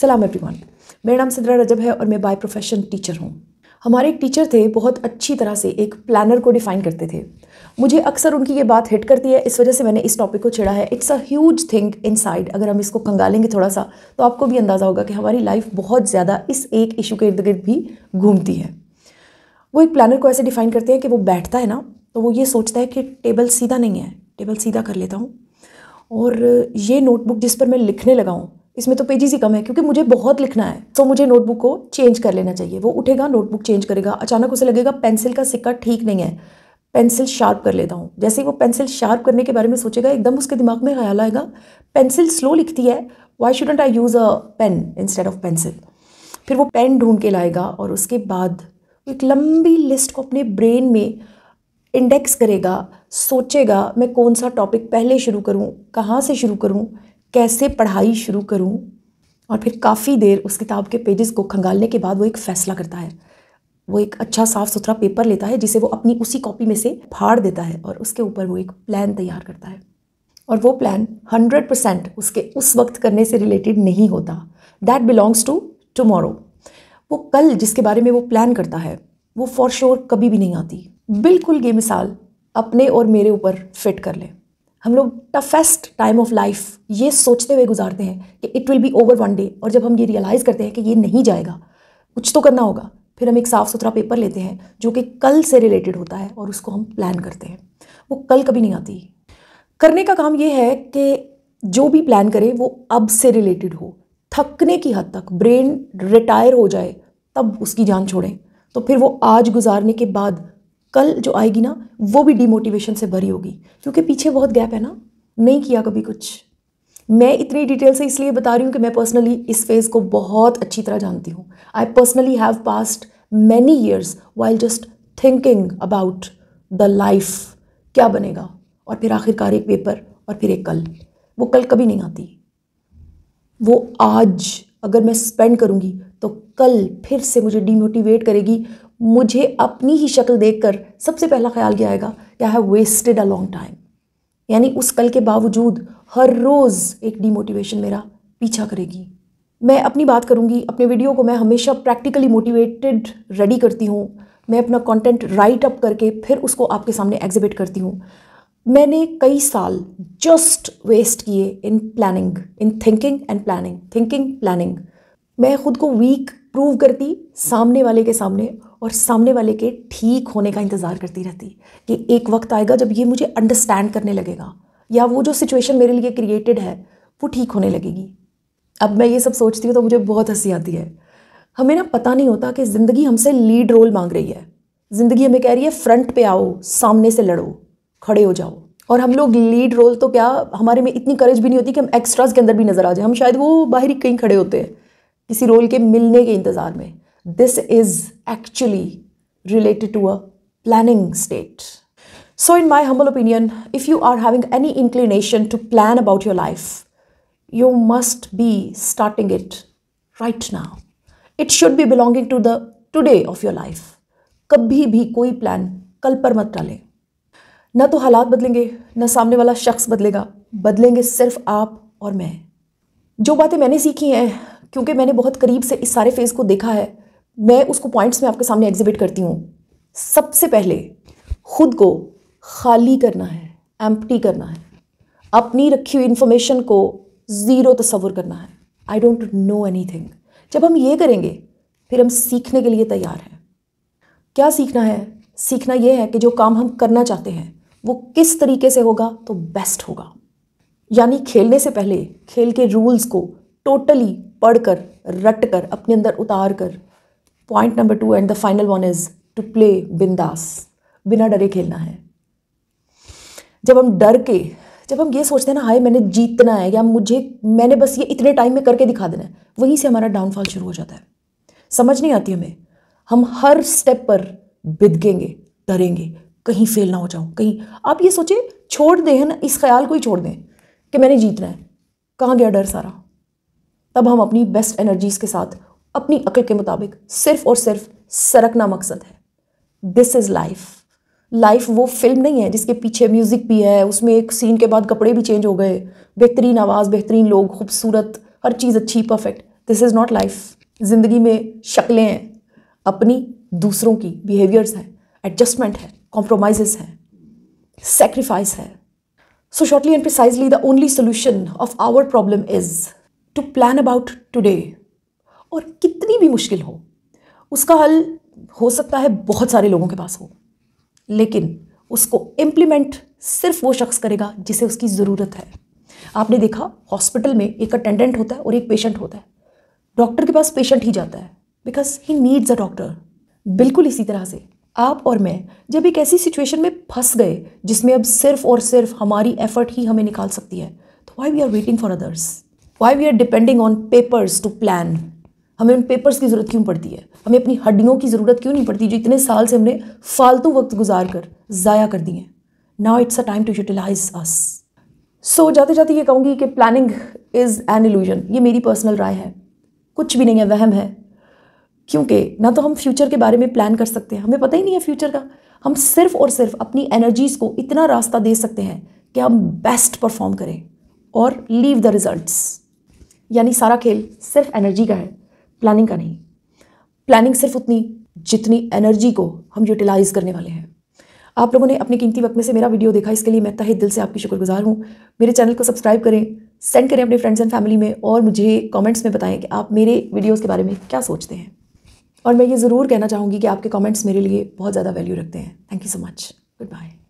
सलाम एवरीवन मेरा नाम सिद्रा रजब है और मैं बाय प्रोफेशन टीचर हूँ हमारे एक टीचर थे बहुत अच्छी तरह से एक प्लानर को डिफ़ाइन करते थे मुझे अक्सर उनकी ये बात हिट करती है इस वजह से मैंने इस टॉपिक को छेड़ा है it's a huge thing inside अगर हम इसको खंगालेंगे थोड़ा सा तो आपको भी अंदाज़ा होगा कि हमारी लाइफ बहुत ज़्यादा इस एक इशू के इर्द गिर्द भी घूमती है वो एक प्लानर को ऐसे डिफ़ाइन करते हैं कि वो बैठता है ना तो वो ये सोचता है कि टेबल सीधा नहीं है टेबल सीधा कर लेता हूँ और ये नोटबुक जिस पर मैं लिखने लगाऊँ इसमें तो पेजेस ही कम है क्योंकि मुझे बहुत लिखना है तो मुझे नोटबुक को चेंज कर लेना चाहिए वो उठेगा नोटबुक चेंज करेगा अचानक उसे लगेगा पेंसिल का सिक्का ठीक नहीं है पेंसिल शार्प कर लेता हूँ जैसे ही वो पेंसिल शार्प करने के बारे में सोचेगा एकदम उसके दिमाग में ख्याल आएगा पेंसिल स्लो लिखती है why shouldn't I use a pen instead of pencil फिर वो पेन ढूंढ के लाएगा और उसके बाद एक लंबी लिस्ट को अपने ब्रेन में इंडेक्स करेगा सोचेगा मैं कौन सा टॉपिक पहले शुरू करूँ कहाँ से शुरू करूँ कैसे पढ़ाई शुरू करूं और फिर काफ़ी देर उस किताब के पेजेस को खंगालने के बाद वो एक फ़ैसला करता है वो एक अच्छा साफ सुथरा पेपर लेता है जिसे वो अपनी उसी कॉपी में से फाड़ देता है और उसके ऊपर वो एक प्लान तैयार करता है और वो प्लान हंड्रेड परसेंट उसके उस वक्त करने से रिलेटेड नहीं होता दैट बिलोंग्स टू टमोरो वो कल जिसके बारे में वो प्लान करता है वो फॉर श्योर कभी भी नहीं आती बिल्कुल ये मिसाल अपने और मेरे ऊपर फिट कर लें हम लोग टफेस्ट टाइम ऑफ लाइफ ये सोचते हुए गुजारते हैं कि it will be over one day और जब हम ये रियलाइज़ करते हैं कि ये नहीं जाएगा कुछ तो करना होगा फिर हम एक साफ़ सुथरा पेपर लेते हैं जो कि कल से रिलेटेड होता है और उसको हम प्लान करते हैं वो कल कभी नहीं आती करने का काम ये है कि जो भी प्लान करें वो अब से रिलेटेड हो थकने की हद तक ब्रेन रिटायर हो जाए तब उसकी जान छोड़ें तो फिर वो आज गुजारने के बाद कल जो आएगी ना वो भी डिमोटिवेशन से भरी होगी क्योंकि पीछे बहुत गैप है ना नहीं किया कभी कुछ मैं इतनी डिटेल से इसलिए बता रही हूँ कि मैं पर्सनली इस फेज़ को बहुत अच्छी तरह जानती हूँ I personally have passed many years while just thinking about the life क्या बनेगा और फिर आखिरकार एक पेपर और फिर एक कल वो कल कभी नहीं आती वो आज अगर मैं स्पेंड करूँगी तो कल फिर से मुझे डीमोटिवेट करेगी मुझे अपनी ही शक्ल कर सबसे पहला ख्याल क्या आएगा क्या है वेस्टेड अ लॉन्ग टाइम यानी उस कल के बावजूद हर रोज़ एक डीमोटिवेशन मेरा पीछा करेगी मैं अपनी बात करूँगी अपने वीडियो को मैं हमेशा प्रैक्टिकली मोटिवेटेड रेडी करती हूँ मैं अपना कंटेंट राइट अप करके फिर उसको आपके सामने एग्जिबिट करती हूँ मैंने कई साल जस्ट वेस्ट किए in planning in thinking and planning thinking planning मैं खुद को वीक प्रूव करती सामने वाले के सामने और सामने वाले के ठीक होने का इंतज़ार करती रहती कि एक वक्त आएगा जब ये मुझे अंडरस्टैंड करने लगेगा या वो जो सिचुएशन मेरे लिए क्रिएटेड है वो ठीक होने लगेगी अब मैं ये सब सोचती हूँ तो मुझे बहुत हंसी आती है हमें ना पता नहीं होता कि ज़िंदगी हमसे लीड रोल मांग रही है ज़िंदगी हमें कह रही है फ्रंट पे आओ सामने से लड़ो खड़े हो जाओ और हम लोग लीड रोल तो क्या हमारे में इतनी करेज भी नहीं होती कि हम एक्स्ट्राज के अंदर भी नजर आ जाए हम शायद वो बाहर ही कहीं खड़े होते हैं किसी रोल के मिलने के इंतजार में this is actually related to a planning state so in my humble opinion if you are having any inclination to plan about your life you must be starting it right ना it should be belonging to the today of your life कभी भी कोई plan कल पर मत डालें ना तो हालात बदलेंगे ना सामने वाला शख्स बदलेगा बदलेंगे सिर्फ आप और मैं जो बातें मैंने सीखी हैं क्योंकि मैंने बहुत करीब से इस सारे फेज़ को देखा है मैं उसको पॉइंट्स में आपके सामने एग्जिबिट करती हूँ सबसे पहले खुद को खाली करना है एम्प्टी करना है अपनी रखी हुई इन्फॉर्मेशन को ज़ीरो तस्वुर करना है I don't know anything जब हम ये करेंगे फिर हम सीखने के लिए तैयार हैं क्या सीखना है सीखना यह है कि जो काम हम करना चाहते हैं वो किस तरीके से होगा तो बेस्ट होगा यानी खेलने से पहले खेल के रूल्स को टोटली पढ़कर रट कर अपने अंदर उतार कर point number two and the final one is to play बिंदास बिना डरे खेलना है जब हम डर के जब हम ये सोचते हैं ना हाय मैंने जीतना है या मुझे मैंने बस ये इतने टाइम में करके दिखा देना है वहीं से हमारा डाउनफॉल शुरू हो जाता है समझ नहीं आती हमें हम हर स्टेप पर बिदकेंगे डरेंगे कहीं फेल ना हो जाऊँ कहीं आप ये सोचें छोड़ दें ना इस ख्याल को ही छोड़ दें कि मैंने जीतना है कहाँ गया डर सारा तब हम अपनी बेस्ट एनर्जीज़ के साथ अपनी अकल के मुताबिक सिर्फ और सिर्फ सरकना मकसद है दिस इज़ लाइफ लाइफ वो फिल्म नहीं है जिसके पीछे म्यूज़िक भी है उसमें एक सीन के बाद कपड़े भी चेंज हो गए बेहतरीन आवाज़ बेहतरीन लोग खूबसूरत हर चीज़ अच्छी perfect this is not life ज़िंदगी में शक्लें हैं अपनी दूसरों की बिहेवियर्स हैं एडजस्टमेंट है कॉम्प्रोमाइज हैं सेक्रीफाइस है so shortly and precisely the only solution of our problem is to plan about today और कितनी भी मुश्किल हो उसका हल हो सकता है बहुत सारे लोगों के पास हो लेकिन उसको इम्प्लीमेंट सिर्फ वो शख्स करेगा जिसे उसकी ज़रूरत है आपने देखा हॉस्पिटल में एक अटेंडेंट होता है और एक पेशेंट होता है डॉक्टर के पास पेशेंट ही जाता है because he needs a doctor बिल्कुल इसी तरह से आप और मैं जब एक ऐसी सिचुएशन में फंस गए जिसमें अब सिर्फ और सिर्फ हमारी एफर्ट ही हमें निकाल सकती है तो why we are waiting for others why we are depending on papers to plan हमें उन पेपर्स की ज़रूरत क्यों पड़ती है हमें अपनी हड्डियों की ज़रूरत क्यों नहीं पड़ती जो इतने साल से हमने फालतू वक्त गुजार कर ज़ाया कर दिए now it's a time to utilize us so जाते जाते ये कहूँगी कि प्लानिंग इज़ एन इल्यूजन ये मेरी पर्सनल राय है कुछ भी नहीं है वहम है क्योंकि ना तो हम फ्यूचर के बारे में प्लान कर सकते हैं हमें पता ही नहीं है फ्यूचर का हम सिर्फ और सिर्फ अपनी एनर्जीज़ को इतना रास्ता दे सकते हैं कि हम बेस्ट परफॉर्म करें और लीव द रिजल्ट्स यानी सारा खेल सिर्फ एनर्जी का है प्लानिंग का नहीं प्लानिंग सिर्फ उतनी जितनी एनर्जी को हम यूटिलाइज करने वाले हैं आप लोगों ने अपने कीमती वक्त में से मेरा वीडियो देखा इसके लिए मैं तहे दिल से आपकी शुक्रगुजार हूँ मेरे चैनल को सब्सक्राइब करें सेंड करें अपने फ्रेंड्स एंड फैमिली में और मुझे कमेंट्स में बताएं कि आप मेरे वीडियोस के बारे में क्या सोचते हैं और मैं ये ज़रूर कहना चाहूँगी कि आपके कमेंट्स मेरे लिए बहुत ज़्यादा वैल्यू रखते हैं thank you so much good bye